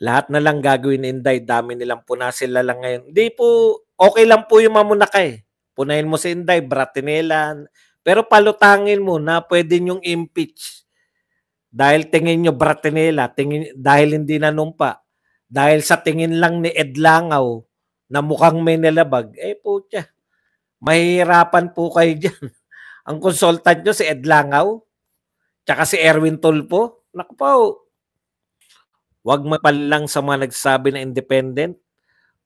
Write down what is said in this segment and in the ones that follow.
lahat na lang gagawin ni Inday, dami nilang puna sila lang ngayon. Hindi po, okay lang po yung mamunaka eh. Punahin mo si Inday, Bratinela, pero palutangin mo na pwede niyong impeach. Dahil tingin nyo Bratinela, tingin, dahil hindi nanumpa, dahil sa tingin lang ni Ed Langaw na mukhang may nilabag, eh po tiya, mahirapan po kayo dyan. Ang consultant nyo si Ed Langaw, tsaka si Erwin Tulpo, nakapao, Huwag mapalang sa mga nagsabi na independent.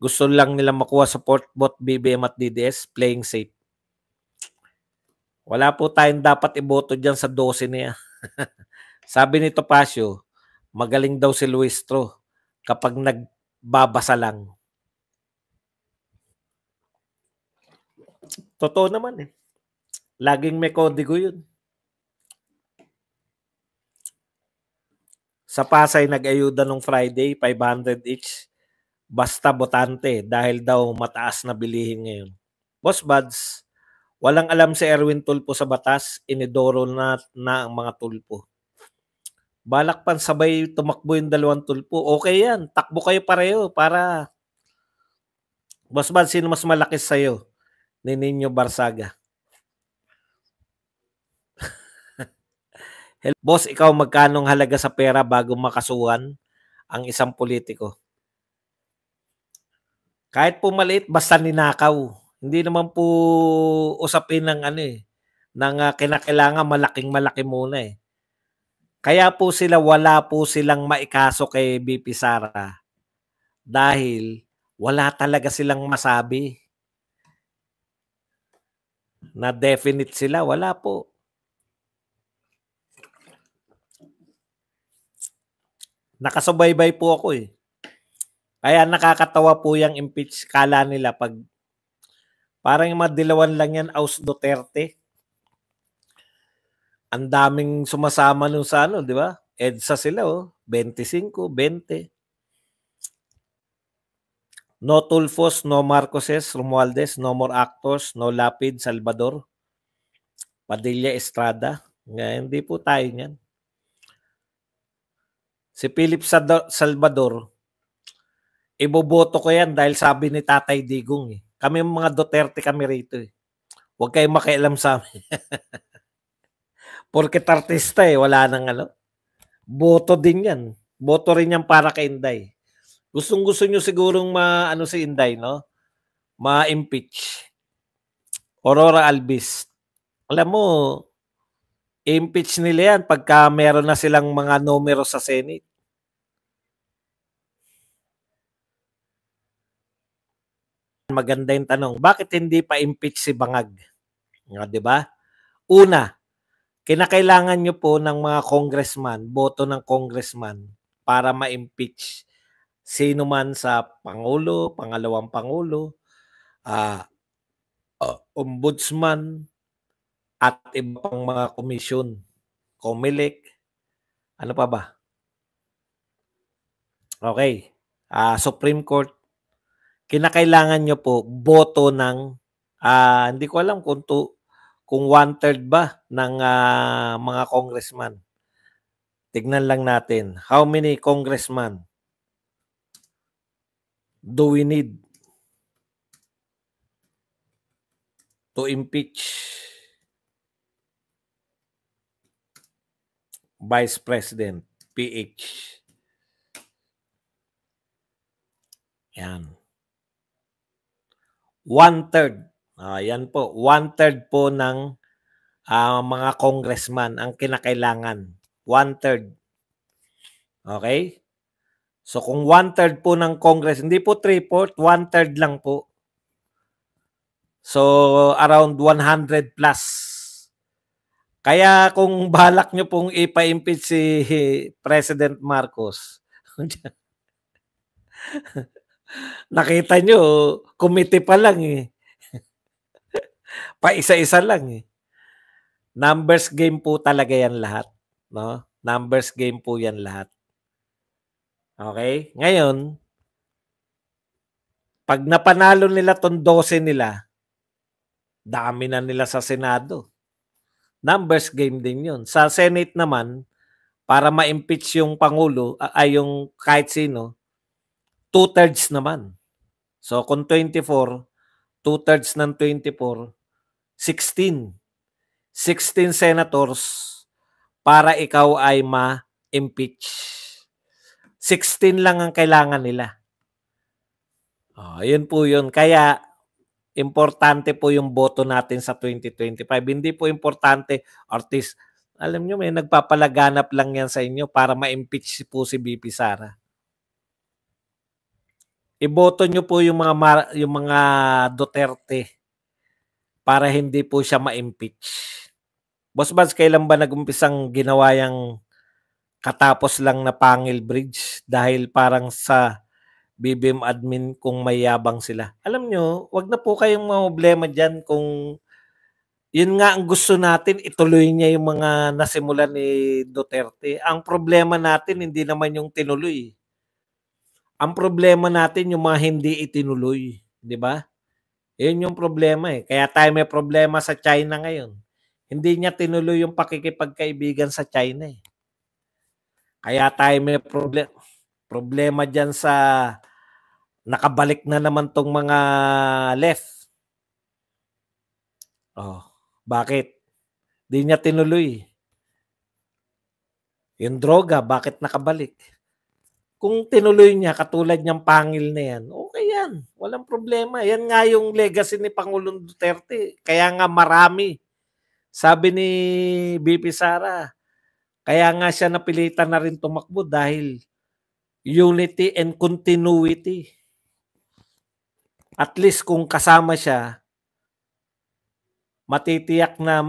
Gusto lang nila makuha support bot BBM at DDS playing safe. Wala po tayong dapat iboto diyan sa 12 niya. Sabi ni Topacio, magaling daw si Luis Tro kapag nagbabasa lang. Totoo naman eh. Laging may kodigo yun. Sa Pasay, nag-ayuda nung Friday, 500 each. Basta botante dahil daw mataas na bilihin ngayon. Boss Buds, walang alam si Erwin Tulpo sa batas, inidoro na, na ang mga tulpo. Balak pan sabay tumakbo yung dalawang tulpo. Okay yan, takbo kayo pareho para Boss Buds, sino mas malaki sa'yo? Ni Ninyo Barsaga. Hello, boss, ikaw magkanong halaga sa pera bago makasuhan ang isang politiko? Kahit po maliit, basta ninakaw. Hindi naman po usapin ng ano eh, ng uh, kinakailangan malaking malaki muna eh. Kaya po sila wala po silang maikaso kay BP Sara dahil wala talaga silang masabi na definite sila. Wala po. Nakasubaybay po ako eh. Kaya nakakatawa po yung impeach. Kala nila pag parang yung mga dilawan lang yan, Aus Duterte. Ang daming sumasama nung sa ano, di ba? EDSA sila oh. 25, 20. No Tulfos, no Marcoses, Romualdez, no more actors, no Lapid, Salvador, Padilla, Estrada. Ngayon, hindi po tayo niyan. Si Philip Salvador, iboboto ko yan dahil sabi ni Tatay Digong. Eh. Kami mga Duterte kami rito. Eh. Huwag kayong makialam sa amin. Porket artista eh, wala nang ano. Boto din yan. Boto rin yan para kay Inday. Gustong gusto nyo sigurong ma, ano si Inday, no? Ma-impeach. Aurora Albis. Alam mo, impeach nila yan pagka meron na silang mga numero sa Senate. Maganda yung tanong, bakit hindi pa impeach si Bangag? Nga, di ba? Una, kinakailangan nyo po ng mga congressman, boto ng congressman para ma-impeach sino man sa Pangulo, Pangalawang Pangulo, uh, uh, Ombudsman, at iba pang mga komisyon, COMELEC, ano pa ba? Okay. Uh, Supreme Court, kinakailangan nyo po boto ng, uh, hindi ko alam kung, to, kung one-third ba ng uh, mga congressman. Tignan lang natin. How many congressman do we need to impeach? Vice President, PH. Yan. One-third. Uh, yan po. One-third po ng uh, mga congressman ang kinakailangan. One-third. Okay? So kung one-third po ng Congress, hindi po three-fourth, one-third lang po. So around 100 plus kaya kung balak nyo pong ipa-impeach si President Marcos, nakita nyo, committee pa lang eh. pa isa-isa lang eh. Numbers game po talaga yan lahat. No? Numbers game po yan lahat. Okay? Ngayon, pag napanalo nila tong 12 nila, dami na nila sa Senado numbers game din yun. Sa Senate naman, para ma-impeach yung Pangulo, ay yung kahit sino, two-thirds naman. So kung 24, two-thirds ng 24, 16. 16 senators para ikaw ay ma-impeach. 16 lang ang kailangan nila. Oh, yun po yun. Kaya importante po yung boto natin sa 2025. Hindi po importante, artist. Alam nyo, may nagpapalaganap lang yan sa inyo para ma-impeach po si BP Sara. Iboto nyo po yung mga, yung mga Duterte para hindi po siya ma-impeach. Boss Bads, kailan ba nagumpisang ginawa yung katapos lang na Pangil Bridge? Dahil parang sa BBM admin kung mayabang sila. Alam nyo, wag na po kayong problema dyan kung yun nga ang gusto natin, ituloy niya yung mga nasimula ni Duterte. Ang problema natin, hindi naman yung tinuloy. Ang problema natin, yung mga hindi itinuloy. Di ba? Yun yung problema eh. Kaya tayo may problema sa China ngayon. Hindi niya tinuloy yung pakikipagkaibigan sa China eh. Kaya tayo may problema problema diyan sa nakabalik na naman tong mga left. Oh, bakit? Di niya tinuloy. Yung droga, bakit nakabalik? Kung tinuloy niya, katulad niyang pangil na yan, okay yan. Walang problema. Yan nga yung legacy ni Pangulong Duterte. Kaya nga marami. Sabi ni BP Sara, kaya nga siya napilitan na rin tumakbo dahil unity and continuity at least kung kasama siya, matitiyak na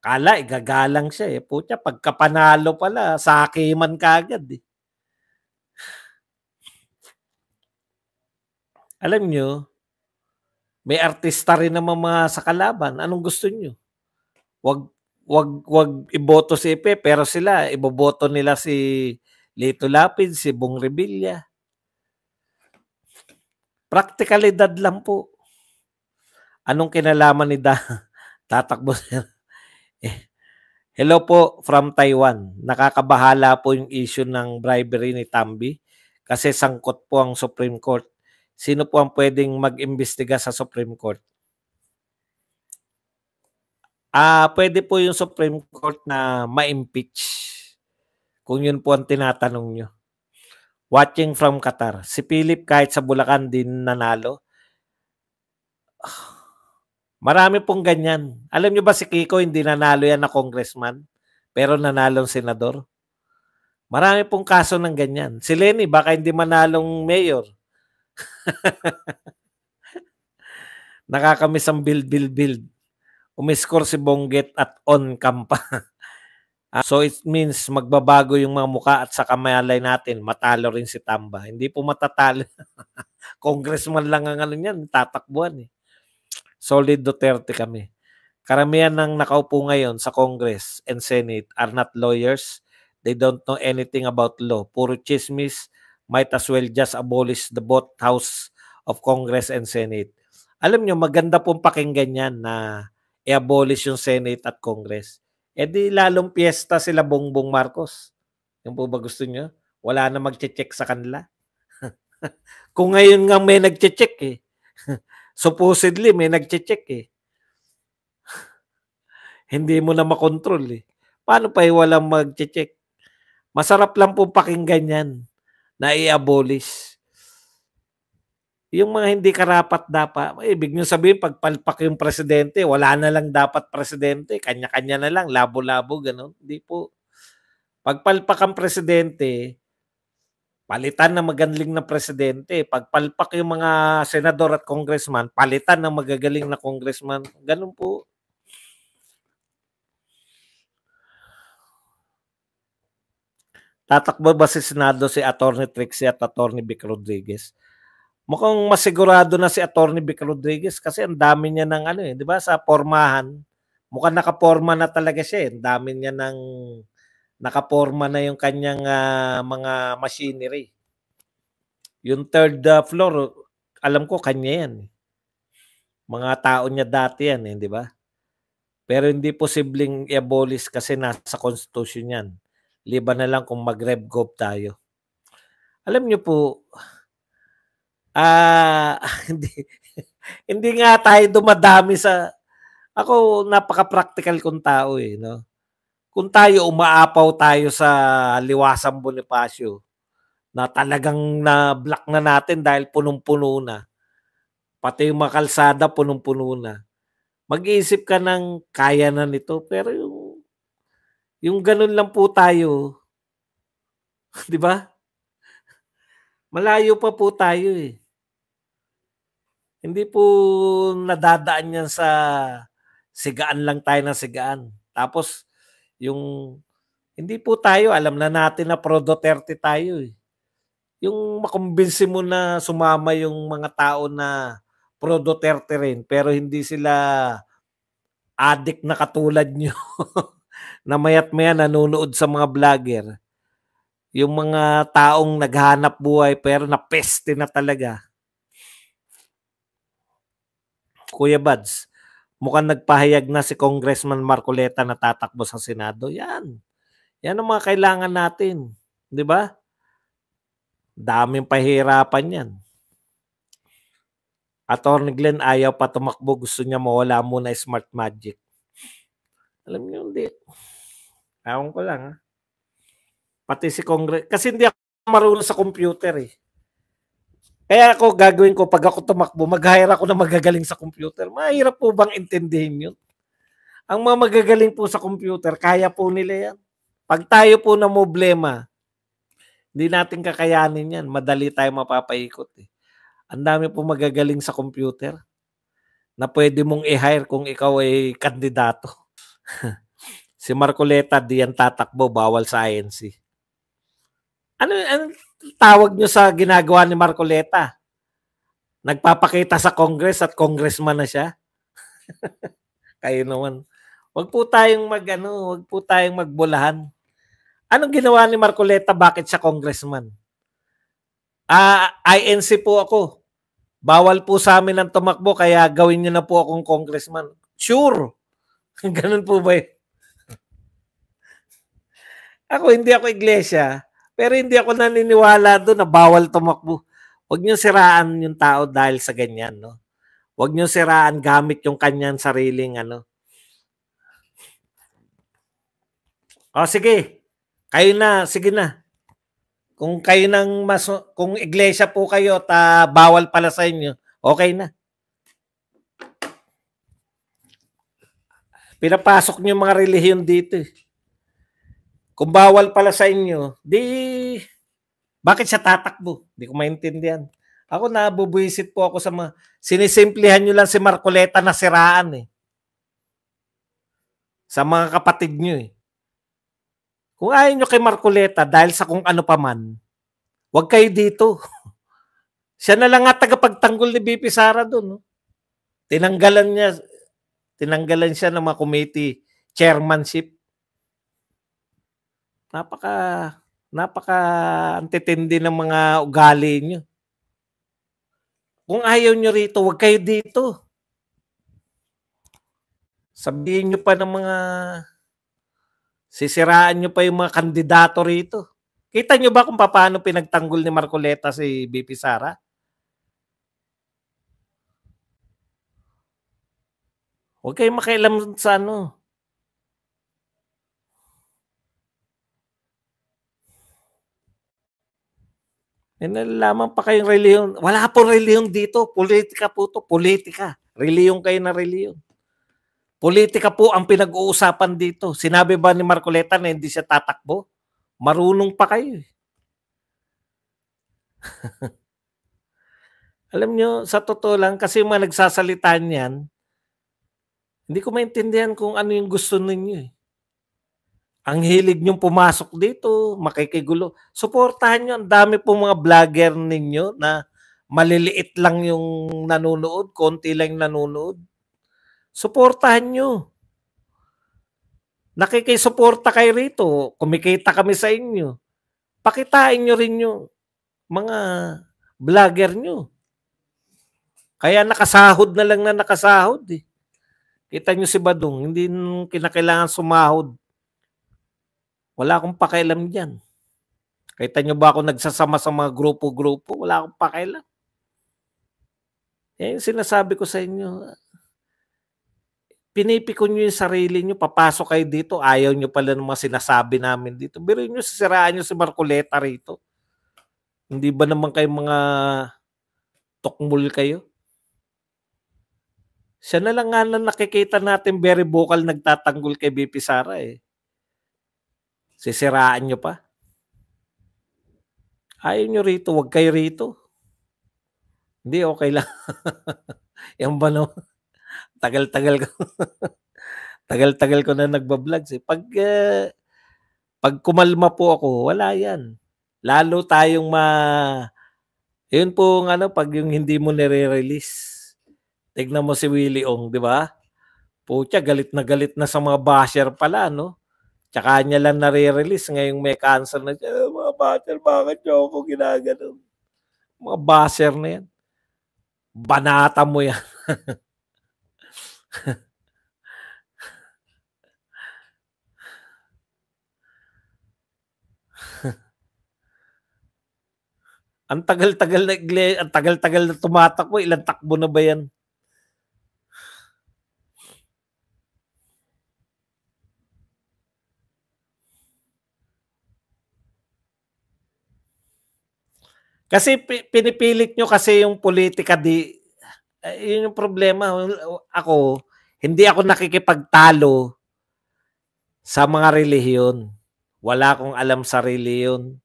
kala eh, gagalang siya eh. Putya, pagkapanalo pala, saki man kagad eh. Alam nyo, may artista rin naman mga sa kalaban. Anong gusto nyo? Wag wag wag iboto si Epe pero sila iboboto nila si Lito Lapid, si Bong Revilla. Praktikalidad lang po. Anong kinalaman ni da? Tatakbo sir. Eh, hello po from Taiwan. Nakakabahala po yung issue ng bribery ni Tambi kasi sangkot po ang Supreme Court. Sino po ang pwedeng mag-imbestiga sa Supreme Court? Ah, uh, pwede po yung Supreme Court na ma-impeach. Kung yun po ang tinatanong nyo. Watching from Qatar. Si Philip kahit sa Bulacan din nanalo. Marami pong ganyan. Alam nyo ba si Kiko hindi nanalo yan na congressman pero nanalo ang senador? Marami pong kaso ng ganyan. Si Lenny baka hindi manalong mayor. Nakakamiss ang build, build, build. Umiscore si Bongget at on cam Uh, so it means magbabago yung mga muka at sa kamayalay natin, matalo rin si Tamba. Hindi po matatalo. Congressman lang ang ano niyan, tatakbuhan eh. Solid Duterte kami. Karamihan ng nakaupo ngayon sa Congress and Senate are not lawyers. They don't know anything about law. Puro chismis. Might as well just abolish the both house of Congress and Senate. Alam nyo, maganda pong pakinggan yan na i-abolish yung Senate at Congress eh di lalong piyesta sila Bongbong Marcos. Yung po ba gusto nyo? Wala na magche-check sa kanila. Kung ngayon nga may nagche-check eh. Supposedly may nagche-check eh. Hindi mo na makontrol eh. Paano pa walang magche-check? Masarap lang po pakinggan yan na i-abolish yung mga hindi karapat dapat, eh, ibig nyo sabihin, pagpalpak yung presidente, wala na lang dapat presidente, kanya-kanya na lang, labo-labo, ganun. Hindi po. Pagpalpak ang presidente, palitan ng magaling na presidente. Pagpalpak yung mga senador at congressman, palitan ng magagaling na congressman. Ganun po. Tatakbo ba si Senado si Attorney Trixie at Attorney Vic Rodriguez? mukhang masigurado na si Attorney Vic Rodriguez kasi ang dami niya ng ano eh, 'di ba? Sa pormahan, mukhang nakaporma na talaga siya eh. Ang dami niya ng nakaporma na yung kanyang uh, mga machinery. Yung third uh, floor, alam ko kanya yan. Eh. Mga tao niya dati yan, eh, 'di ba? Pero hindi posibleng i kasi nasa constitution yan. Liban na lang kung mag-rev tayo. Alam niyo po, ah, hindi, hindi nga tayo dumadami sa, ako napaka-practical kong tao eh, no? Kung tayo umaapaw tayo sa liwasang Bonifacio, na talagang na-block na natin dahil punong-puno na. Pati yung mga kalsada, punong-puno na. Mag-iisip ka ng kaya na nito. Pero yung, yung ganun lang po tayo, di ba? Malayo pa po tayo eh hindi po nadadaan yan sa sigaan lang tayo ng sigaan. Tapos, yung hindi po tayo, alam na natin na pro Duterte tayo eh. Yung makumbinsi mo na sumama yung mga tao na pro Duterte rin, pero hindi sila addict na katulad nyo na mayat maya nanonood sa mga vlogger. Yung mga taong naghanap buhay pero napeste na talaga. Kuya Bads, mukhang nagpahayag na si Congressman Marcoleta na tatakbo sa Senado. Yan. Yan ang mga kailangan natin. Di ba? Daming pahirapan yan. Attorney Glenn ayaw pa tumakbo. Gusto niya mawala muna smart magic. Alam niyo, hindi. Ewan ko lang. Ha? Ah. Pati si Congress. Kasi hindi ako marunong sa computer eh. Kaya ako, gagawin ko, pag ako tumakbo, mag-hire ako ng magagaling sa computer. Mahirap po bang intindihin yun? Ang mga magagaling po sa computer, kaya po nila yan. Pag tayo po na problema, hindi natin kakayanin yan. Madali tayo mapapaikot. Eh. Ang dami po magagaling sa computer na pwede mong i-hire kung ikaw ay kandidato. si Marcoleta, di yan tatakbo, bawal sa INC. Ano, ano tawag nyo sa ginagawa ni Marcoleta? Nagpapakita sa Congress at congressman na siya? Kayo naman. Huwag po tayong mag, ano, huwag po tayong magbulahan. Anong ginawa ni Marcoleta? Bakit siya congressman? Ah, uh, INC po ako. Bawal po sa amin ang tumakbo, kaya gawin niyo na po akong congressman. Sure. Ganun po ba yun? ako, hindi ako iglesia. Pero hindi ako naniniwala doon na bawal tumakbo. Huwag niyo siraan yung tao dahil sa ganyan, no? Huwag niyo siraan gamit yung kanyang sariling ano. O sige. Kayo na, sige na. Kung kayo nang mas kung iglesia po kayo ta ah, bawal pala sa inyo, okay na. Pinapasok niyo mga relihiyon dito. Eh. Kung bawal pala sa inyo, di bakit siya tatakbo? Hindi ko maintindihan. Ako nabubuisit po ako sa mga sinisimplihan niyo lang si Marcoleta na siraan eh. Sa mga kapatid niyo eh. Kung ayaw nyo kay Marcoleta dahil sa kung ano paman, wag kayo dito. Siya na lang nga tagapagtanggol ni BP Sara doon. No? Tinanggalan niya tinanggalan siya ng mga committee chairmanship Napaka napaka antitindi ng mga ugali niyo. Kung ayaw niyo rito, wag kayo dito. Sabihin niyo pa ng mga sisiraan niyo pa yung mga kandidato rito. Kita niyo ba kung paano pinagtanggol ni Marcoleta si BP Sara? Huwag kayong makialam sa ano. May eh, nalalaman pa kayong reliyon. Wala po reliyon dito. Politika po to. Politika. Reliyon kayo na reliyon. Politika po ang pinag-uusapan dito. Sinabi ba ni Marcoleta na hindi siya tatakbo? Marunong pa kayo. Eh. Alam nyo, sa totoo lang, kasi yung mga nagsasalita niyan, hindi ko maintindihan kung ano yung gusto ninyo. Eh ang hilig nyong pumasok dito, makikigulo. Suportahan niyo, Ang dami po mga vlogger ninyo na maliliit lang yung nanonood, konti lang yung nanonood. Suportahan nyo. Nakikisuporta kayo rito. Kumikita kami sa inyo. Pakitain niyo rin yung mga vlogger niyo. Kaya nakasahod na lang na nakasahod eh. Kita niyo si Badong, hindi kinakailangan sumahod wala akong pakialam diyan. Kita nyo ba ako nagsasama sa mga grupo-grupo? Wala akong pakialam. Eh, sinasabi ko sa inyo. Pinipikon nyo yung sarili nyo, papasok kayo dito, ayaw nyo pala ng mga sinasabi namin dito. Pero nyo, sisiraan nyo si Marcoleta rito. Hindi ba naman kayo mga tokmul kayo? Siya na lang nga na nakikita natin very vocal nagtatanggol kay BP Sara eh. Sisiraan nyo pa. Ayaw nyo rito, wag kayo rito. Hindi, okay lang. Yan ba no? Tagal-tagal ko. Tagal-tagal ko na nagbablog. Eh. Pag, eh, pag kumalma po ako, wala yan. Lalo tayong ma... Yun po ang ano, pag yung hindi mo nire-release. Tignan mo si Willie Ong, di ba? Putya, galit na galit na sa mga basher pala, no? Tsaka niya lang nare-release ngayong may cancer na siya. Oh, mga basher, bakit niyo ako ginagano? Mga basher na yan. Banata mo yan. ang tagal-tagal na igle, ang tagal-tagal na tumatakbo, ilang takbo na ba yan? Kasi pinipilit nyo kasi yung politika di, eh, yun yung problema. Ako, hindi ako nakikipagtalo sa mga relihiyon. Wala akong alam sa relihiyon.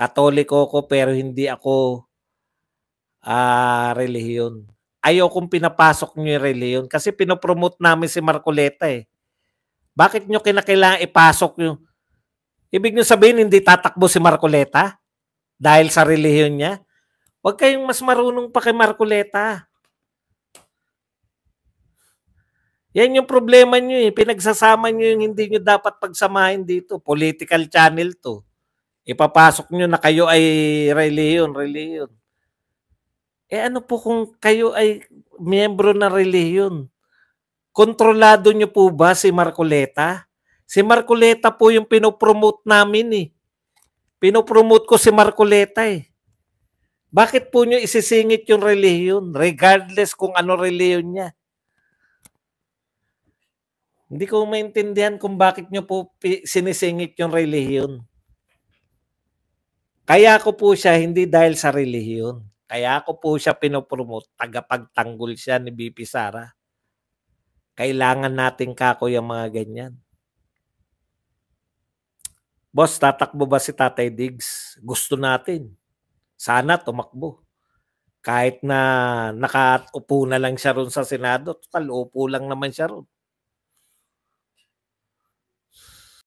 Katoliko ko pero hindi ako uh, relihiyon. Ayokong pinapasok nyo yung relihiyon kasi pinopromote namin si Marcoleta eh. Bakit nyo kinakailangan ipasok yung... Ibig nyo sabihin hindi tatakbo si Marcoleta? dahil sa relihiyon niya. Huwag kayong mas marunong pa kay Marcoleta. Yan yung problema niyo eh. Pinagsasama niyo yung hindi niyo dapat pagsamahin dito. Political channel to. Ipapasok niyo na kayo ay reliyon, reliyon. Eh ano po kung kayo ay miyembro ng reliyon? Kontrolado niyo po ba si Marcoleta? Si Marcoleta po yung pinopromote namin eh. Pinopromote ko si Marcoleta eh. Bakit po nyo isisingit yung reliyon regardless kung ano reliyon niya? Hindi ko maintindihan kung bakit nyo po sinisingit yung reliyon. Kaya ko po siya hindi dahil sa reliyon. Kaya ko po siya pinopromote. Tagapagtanggol siya ni BP Sara. Kailangan natin kako yung mga ganyan. Boss, tatakbo ba si Tatay Diggs? Gusto natin. Sana tumakbo. Kahit na nakaupo na lang siya ron sa Senado, total lang naman siya ron.